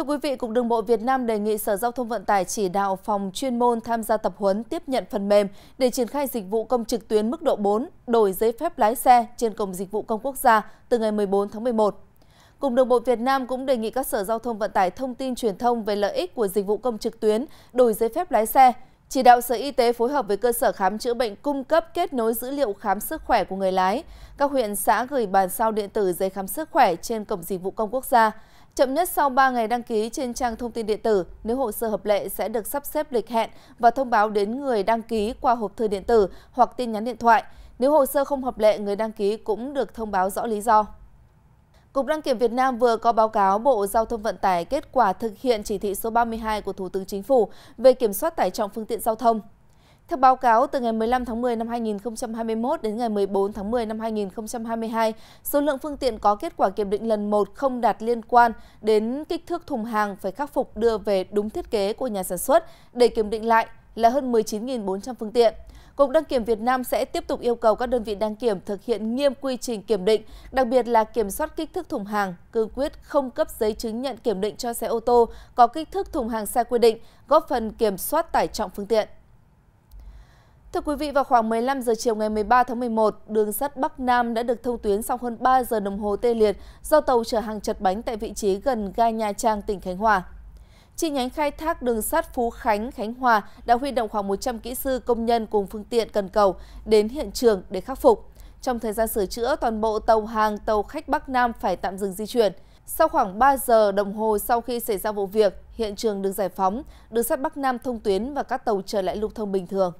Thưa quý vị, Cục Đường bộ Việt Nam đề nghị Sở Giao thông Vận tải chỉ đạo phòng chuyên môn tham gia tập huấn tiếp nhận phần mềm để triển khai dịch vụ công trực tuyến mức độ 4 đổi giấy phép lái xe trên Cổng Dịch vụ Công Quốc gia từ ngày 14 tháng 11. Cục Đường bộ Việt Nam cũng đề nghị các Sở Giao thông Vận tải thông tin truyền thông về lợi ích của dịch vụ công trực tuyến đổi giấy phép lái xe, chỉ đạo Sở Y tế phối hợp với cơ sở khám chữa bệnh cung cấp kết nối dữ liệu khám sức khỏe của người lái. Các huyện xã gửi bản sao điện tử giấy khám sức khỏe trên Cổng Dịch vụ Công Quốc gia. Chậm nhất sau 3 ngày đăng ký trên trang thông tin điện tử, nếu hồ sơ hợp lệ sẽ được sắp xếp lịch hẹn và thông báo đến người đăng ký qua hộp thư điện tử hoặc tin nhắn điện thoại. Nếu hồ sơ không hợp lệ, người đăng ký cũng được thông báo rõ lý do. Cục Đăng kiểm Việt Nam vừa có báo cáo Bộ Giao thông Vận tải kết quả thực hiện chỉ thị số 32 của Thủ tướng Chính phủ về kiểm soát tải trọng phương tiện giao thông. Theo báo cáo, từ ngày 15 tháng 10 năm 2021 đến ngày 14 tháng 10 năm 2022, số lượng phương tiện có kết quả kiểm định lần 1 không đạt liên quan đến kích thước thùng hàng phải khắc phục đưa về đúng thiết kế của nhà sản xuất để kiểm định lại – là hơn 19.400 phương tiện. Cục đăng kiểm Việt Nam sẽ tiếp tục yêu cầu các đơn vị đăng kiểm thực hiện nghiêm quy trình kiểm định, đặc biệt là kiểm soát kích thước thùng hàng, cương quyết không cấp giấy chứng nhận kiểm định cho xe ô tô có kích thước thùng hàng sai quy định, góp phần kiểm soát tải trọng phương tiện. Thưa quý vị, vào khoảng 15 giờ chiều ngày 13 tháng 11, đường sắt Bắc Nam đã được thông tuyến sau hơn 3 giờ đồng hồ tê liệt do tàu chở hàng chật bánh tại vị trí gần ga Nha Trang, tỉnh Khánh Hòa chi nhánh khai thác đường sắt Phú Khánh, Khánh Hòa đã huy động khoảng 100 kỹ sư công nhân cùng phương tiện cần cầu đến hiện trường để khắc phục. Trong thời gian sửa chữa, toàn bộ tàu hàng, tàu khách Bắc Nam phải tạm dừng di chuyển. Sau khoảng 3 giờ đồng hồ sau khi xảy ra vụ việc, hiện trường được giải phóng, đường sắt Bắc Nam thông tuyến và các tàu trở lại lưu thông bình thường.